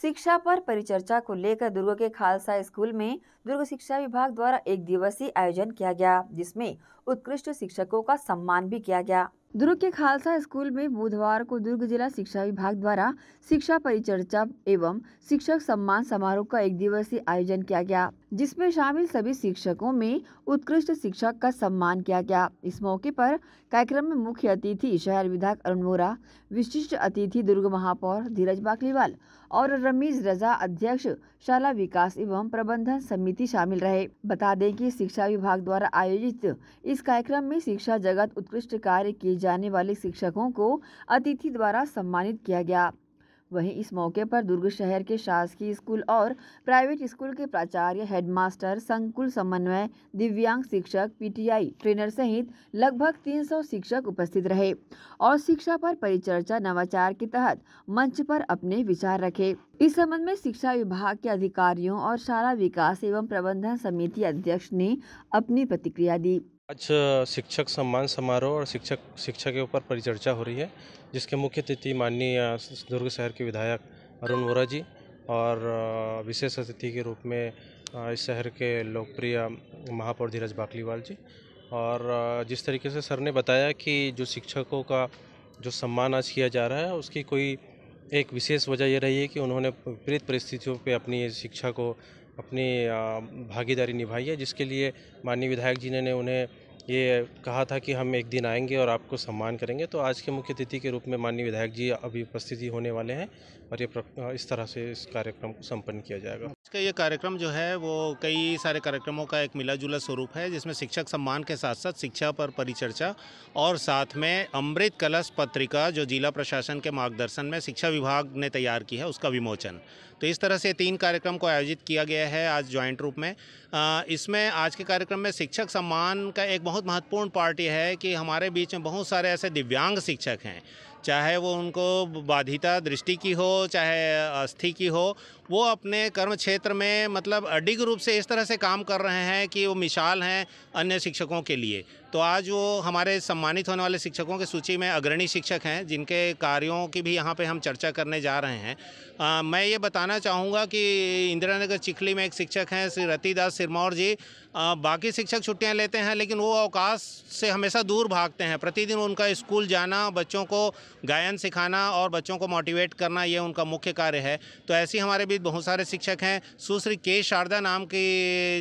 शिक्षा पर परिचर्चा को लेकर दुर्ग के खालसा स्कूल में दुर्ग शिक्षा विभाग द्वारा एक दिवसीय आयोजन किया गया जिसमें उत्कृष्ट शिक्षकों का सम्मान भी किया गया दुर्ग के खालसा स्कूल में बुधवार को दुर्ग जिला शिक्षा विभाग द्वारा शिक्षा परिचर्चा एवं शिक्षक सम्मान समारोह का एक दिवसीय आयोजन किया गया जिसमें शामिल सभी शिक्षकों में उत्कृष्ट शिक्षक का सम्मान किया गया इस मौके पर कार्यक्रम में मुख्य अतिथि शहर विधायक अरुण वोरा विशिष्ट अतिथि दुर्ग महापौर धीरज बाकलीवाल और रमीज रजा अध्यक्ष शाला विकास एवं प्रबंधन समिति शामिल रहे बता दें कि शिक्षा विभाग द्वारा आयोजित इस कार्यक्रम में शिक्षा जगत उत्कृष्ट कार्य किए जाने वाले शिक्षकों को अतिथि द्वारा सम्मानित किया गया वहीं इस मौके पर दुर्ग शहर के शासकीय स्कूल और प्राइवेट स्कूल के प्राचार्य हेडमास्टर संकुल समन्वय दिव्यांग शिक्षक पीटीआई ट्रेनर सहित लगभग 300 शिक्षक उपस्थित रहे और शिक्षा पर परिचर्चा नवाचार के तहत मंच पर अपने विचार रखे इस संबंध में शिक्षा विभाग के अधिकारियों और शाला विकास एवं प्रबंधन समिति अध्यक्ष ने अपनी प्रतिक्रिया दी आज शिक्षक सम्मान समारोह और शिक्षक शिक्षा के ऊपर परिचर्चा हो रही है जिसके मुख्य अतिथि माननीय दुर्ग शहर के विधायक अरुण वोरा जी और विशेष अतिथि के रूप में इस शहर के लोकप्रिय महापौर धीरज बाकलीवाल जी और जिस तरीके से सर ने बताया कि जो शिक्षकों का जो सम्मान आज किया जा रहा है उसकी कोई एक विशेष वजह यह रही है कि उन्होंने विपरीत परिस्थितियों पर अपनी शिक्षा को अपनी भागीदारी निभाई है जिसके लिए माननीय विधायक जी ने उन्हें ये कहा था कि हम एक दिन आएंगे और आपको सम्मान करेंगे तो आज के मुख्य अतिथि के रूप में माननीय विधायक जी अभी उपस्थिति होने वाले हैं और ये इस तरह से इस कार्यक्रम को संपन्न किया जाएगा का ये कार्यक्रम जो है वो कई सारे कार्यक्रमों का एक मिला जुला स्वरूप है जिसमें शिक्षक सम्मान के साथ साथ शिक्षा पर परिचर्चा और साथ में अमृत कलश पत्रिका जो जिला प्रशासन के मार्गदर्शन में शिक्षा विभाग ने तैयार की है उसका विमोचन तो इस तरह से तीन कार्यक्रम को आयोजित किया गया है आज ज्वाइंट रूप में इसमें आज के कार्यक्रम में शिक्षक सम्मान का एक बहुत महत्वपूर्ण पार्ट यह है कि हमारे बीच में बहुत सारे ऐसे दिव्यांग शिक्षक हैं चाहे वो उनको बाधिता दृष्टि की हो चाहे अस्थि की हो वो अपने कर्म क्षेत्र में मतलब अडिग रूप से इस तरह से काम कर रहे हैं कि वो मिसाल हैं अन्य शिक्षकों के लिए तो आज वो हमारे सम्मानित होने वाले शिक्षकों की सूची में अग्रणी शिक्षक हैं जिनके कार्यों की भी यहाँ पे हम चर्चा करने जा रहे हैं आ, मैं ये बताना चाहूँगा कि इंदिरानगर चिखली में एक शिक्षक हैं श्री रतिदास सिरमौर जी आ, बाकी शिक्षक छुट्टियाँ लेते हैं लेकिन वो अवकाश से हमेशा दूर भागते हैं प्रतिदिन उनका स्कूल जाना बच्चों को गायन सिखाना और बच्चों को मोटिवेट करना ये उनका मुख्य कार्य है तो ऐसे हमारे बीच बहुत सारे शिक्षक हैं सुश्री के शारदा नाम की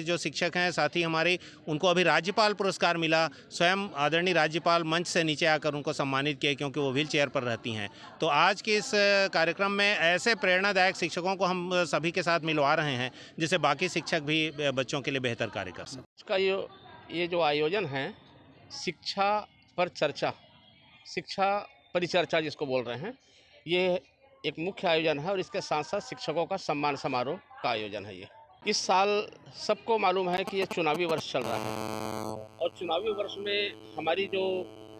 जो शिक्षक हैं साथ ही उनको अभी राज्यपाल पुरस्कार मिला स्वयं आदरणीय राज्यपाल मंच से नीचे आकर उनको सम्मानित किया क्योंकि वो व्हील चेयर पर रहती हैं तो आज के इस कार्यक्रम में ऐसे प्रेरणादायक शिक्षकों को हम सभी के साथ मिलवा रहे हैं जिसे बाकी शिक्षक भी बच्चों के लिए बेहतर कार्य कर सकें इसका ये ये जो आयोजन है शिक्षा पर चर्चा शिक्षा परिचर्चा जिसको बोल रहे हैं ये एक मुख्य आयोजन है और इसके साथ साथ शिक्षकों का सम्मान समारोह का आयोजन है ये इस साल सबको मालूम है कि ये चुनावी वर्ष चल रहा है और चुनावी वर्ष में हमारी जो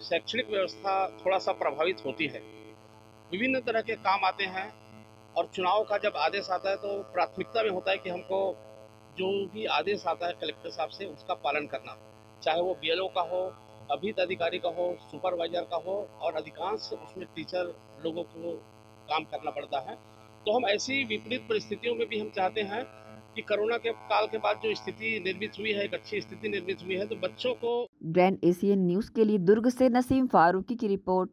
शैक्षणिक व्यवस्था थोड़ा सा प्रभावित होती है विभिन्न तरह के काम आते हैं और चुनाव का जब आदेश आता है तो प्राथमिकता में होता है कि हमको जो भी आदेश आता है कलेक्टर साहब से उसका पालन करना चाहे वो बी का हो अभित अधिकारी का हो सुपरवाइजर का हो और अधिकांश उसमें टीचर लोगों को काम करना पड़ता है तो हम ऐसी विपरीत परिस्थितियों में भी हम चाहते हैं कि कोरोना के काल के बाद जो स्थिति निर्मित हुई है एक अच्छी स्थिति निर्मित हुई है तो बच्चों को ग्रैंड एशियन न्यूज के लिए दुर्ग से नसीम फारूकी की रिपोर्ट